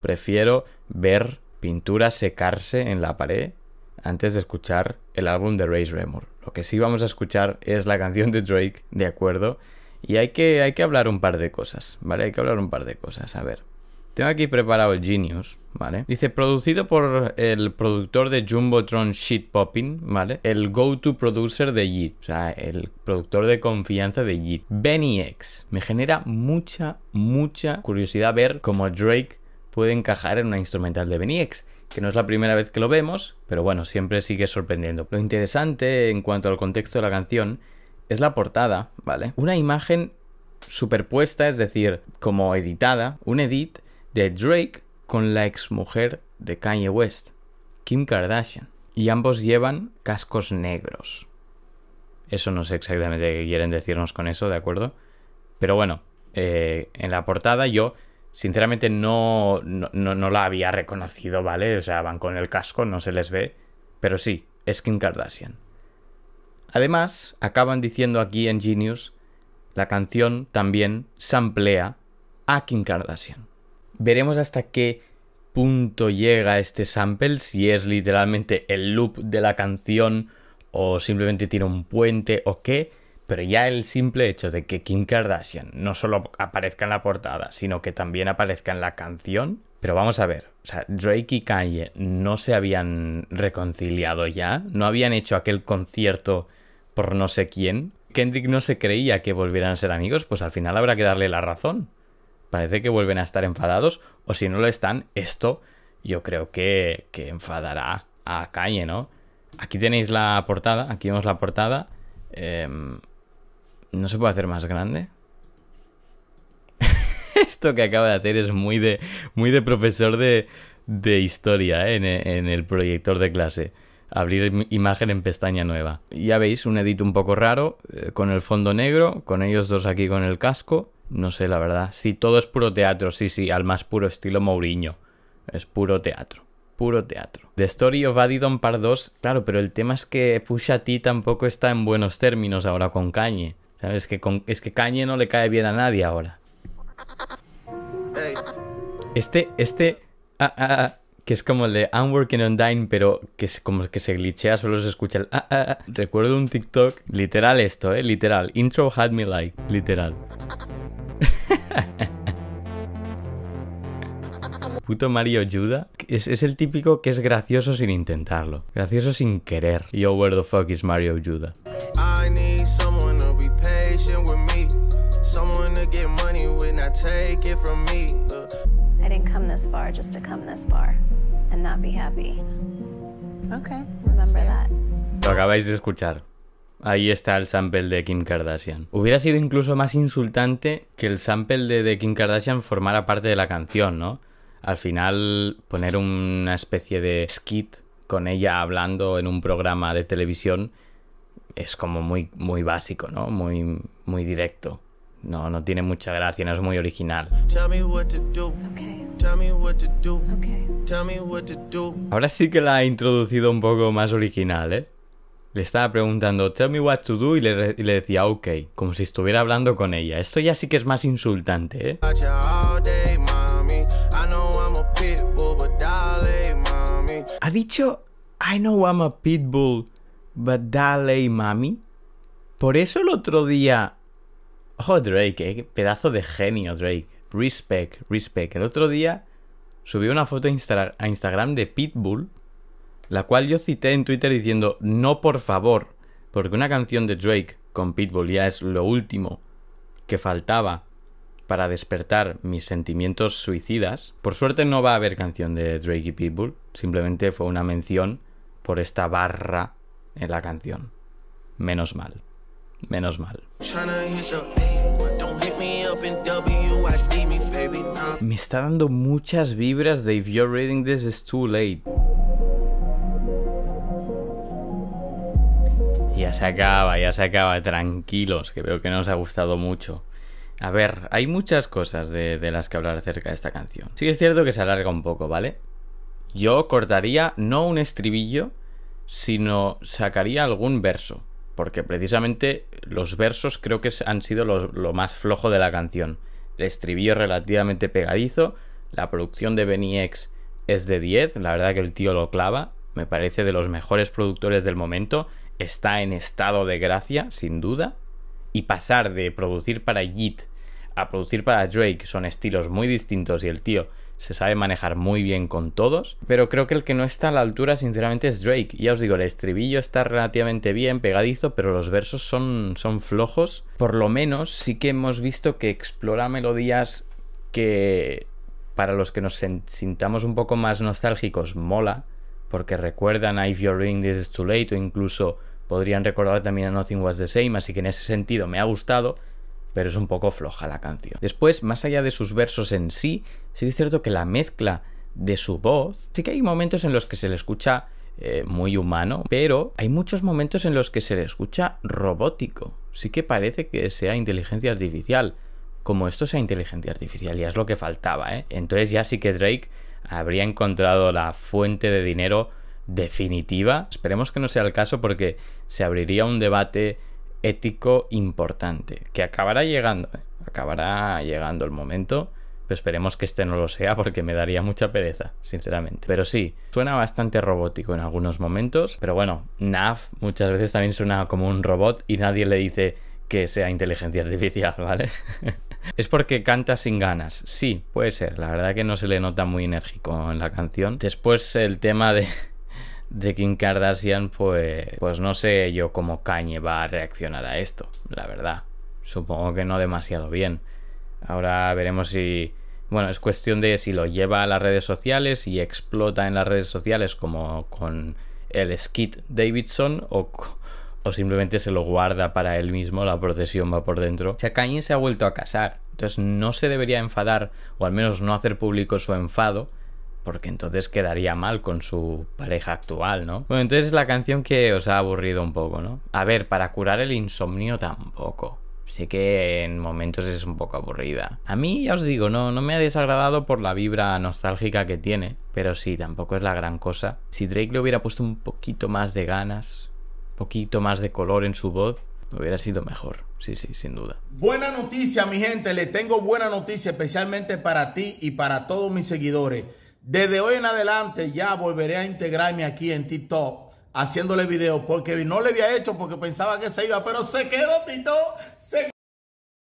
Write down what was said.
Prefiero ver pintura secarse en la pared antes de escuchar el álbum de Ray Remor. Lo que sí vamos a escuchar es la canción de Drake, ¿de acuerdo? Y hay que, hay que hablar un par de cosas, ¿vale? Hay que hablar un par de cosas. A ver. Tengo aquí preparado el Genius, ¿vale? Dice, producido por el productor de Jumbotron Shit Popping, ¿vale? El go-to producer de Yeet, o sea, el productor de confianza de Yeet. Benny X. Me genera mucha, mucha curiosidad ver cómo Drake puede encajar en una instrumental de Beniex, que no es la primera vez que lo vemos, pero bueno, siempre sigue sorprendiendo. Lo interesante en cuanto al contexto de la canción es la portada, ¿vale? Una imagen superpuesta, es decir, como editada, un edit de Drake con la exmujer de Kanye West, Kim Kardashian, y ambos llevan cascos negros. Eso no sé exactamente qué quieren decirnos con eso, ¿de acuerdo? Pero bueno, eh, en la portada yo Sinceramente no, no, la había reconocido, ¿vale? O sea, van con el casco, no se les ve. Pero sí, es Kim Kardashian. Además, acaban diciendo aquí en Genius, la canción también samplea a Kim Kardashian. Veremos hasta qué punto llega este sample, si es literalmente el loop de la canción o simplemente tiene un puente o qué, pero ya el simple hecho de que Kim Kardashian no solo aparezca en la portada, sino que también aparezca en la canción. Pero vamos a ver, o sea, Drake y Kanye no se habían reconciliado ya, no habían hecho aquel concierto por no sé quién. Kendrick no se creía que volvieran a ser amigos, pues al final habrá que darle la razón. Parece que vuelven a estar enfadados, o si no lo están, esto yo creo que, que enfadará a Kanye, ¿no? Aquí tenéis la portada, aquí vemos la portada. Em, ¿No se puede hacer más grande? Esto que acaba de hacer es muy de, muy de profesor de, historia ¿eh? en, el proyector de clase abrir imagen en pestaña nueva. Ya veis, un edit un poco raro, eh, con el fondo negro, con ellos dos aquí con el casco. No sé, la verdad. Sí, todo es puro teatro, sí, sí, al más puro estilo Mourinho. Es puro teatro, puro teatro. The Story of Adidon Part 2, claro, pero el tema es que Pusha T tampoco está en buenos términos ahora con Kanye. ¿Sabes? Es que, es que Cañe no le cae bien a nadie ahora. Este, este, ah, ah, ah, que es como el de I'm working on dying, pero que es como que se glitchea, solo se escucha el ah, Recuerdo un TikTok, literal esto, eh, literal. Intro had me like, literal. Puto Mario Yuda es, el típico que es gracioso sin intentarlo, gracioso sin querer. Yo, where the fuck is Mario Yuda? Lo acabáis de escuchar. Ahí está el sample de Kim Kardashian. Hubiera sido incluso más insultante que el sample de, de Kim Kardashian formara parte de la canción, ¿no? Al final, poner una especie de skit con ella hablando en un programa de televisión es como muy, muy básico, ¿no? Muy, muy directo. No, no tiene mucha gracia, no es muy original. Ahora sí que la ha introducido un poco más original, ¿eh? Le estaba preguntando, tell me what to do, y le, le decía, ok, como si estuviera hablando con ella. Esto ya sí que es más insultante, ¿eh? Ha dicho, I know I'm a pitbull, But dale, mami. Por eso el otro día. Oh, Drake, eh, pedazo de genio, Drake. Respect, respect. El otro día subí una foto a Instagram de Pitbull, la cual yo cité en Twitter diciendo: No, por favor, porque una canción de Drake con Pitbull ya es lo último que faltaba para despertar mis sentimientos suicidas. Por suerte no va a haber canción de Drake y Pitbull, simplemente fue una mención por esta barra en la canción. Menos mal. Menos mal. Me está dando muchas vibras de If You're Reading This is Too Late. Ya se acaba, ya se acaba, tranquilos, que veo que no os ha gustado mucho. A ver, hay muchas cosas de, de, las que hablar acerca de esta canción. Sí que es cierto que se alarga un poco, ¿vale? Yo cortaría no un estribillo, sino sacaría algún verso, porque precisamente los versos creo que han sido lo más flojo de la canción. El estribillo relativamente pegadizo, la producción de Benny X es de 10, la verdad que el tío lo clava, me parece de los mejores productores del momento, está en estado de gracia, sin duda, y pasar de producir para Yeet a producir para Drake son estilos muy distintos y el tío se sabe manejar muy bien con todos, pero creo que el que no está a la altura sinceramente es Drake. Ya os digo, el estribillo está relativamente bien, pegadizo, pero los versos son, son flojos. Por lo menos sí que hemos visto que explora melodías que para los que nos sintamos un poco más nostálgicos mola, porque recuerdan a If You're Reading This Is Too Late o incluso podrían recordar también a Nothing Was The Same, así que en ese sentido me ha gustado pero es un poco floja la canción. Después, más allá de sus versos en sí, sí es cierto que la mezcla de su voz, sí que hay momentos en los que se le escucha eh, muy humano, pero hay muchos momentos en los que se le escucha robótico. Sí que parece que sea inteligencia artificial, como esto sea inteligencia artificial, ya es lo que faltaba, ¿eh? Entonces ya sí que Drake habría encontrado la fuente de dinero definitiva. Esperemos que no sea el caso porque se abriría un debate ético importante, que acabará llegando, ¿eh? acabará llegando el momento, pero esperemos que este no lo sea porque me daría mucha pereza, sinceramente. Pero sí, suena bastante robótico en algunos momentos, pero bueno, NAF muchas veces también suena como un robot y nadie le dice que sea inteligencia artificial, ¿vale? es porque canta sin ganas. Sí, puede ser. La verdad que no se le nota muy enérgico en la canción. Después el tema de, de Kim Kardashian, pues, pues no sé yo cómo Kanye va a reaccionar a esto, la verdad. Supongo que no demasiado bien. Ahora veremos si... Bueno, es cuestión de si lo lleva a las redes sociales y explota en las redes sociales como con el skit Davidson o, o simplemente se lo guarda para él mismo, la procesión va por dentro. O sea, Kanye se ha vuelto a casar, entonces no se debería enfadar o al menos no hacer público su enfado porque entonces quedaría mal con su pareja actual, ¿no? Bueno, entonces es la canción que os ha aburrido un poco, ¿no? A ver, para curar el insomnio tampoco. Sé que en momentos es un poco aburrida. A mí, ya os digo, no, no me ha desagradado por la vibra nostálgica que tiene, pero sí, tampoco es la gran cosa. Si Drake le hubiera puesto un poquito más de ganas, poquito más de color en su voz, hubiera sido mejor. Sí, sí, sin duda. Buena noticia, mi gente. Le tengo buena noticia, especialmente para ti y para todos mis seguidores. Desde hoy en adelante ya volveré a integrarme aquí en TikTok haciéndole videos porque no le había hecho porque pensaba que se iba, pero se quedó TikTok.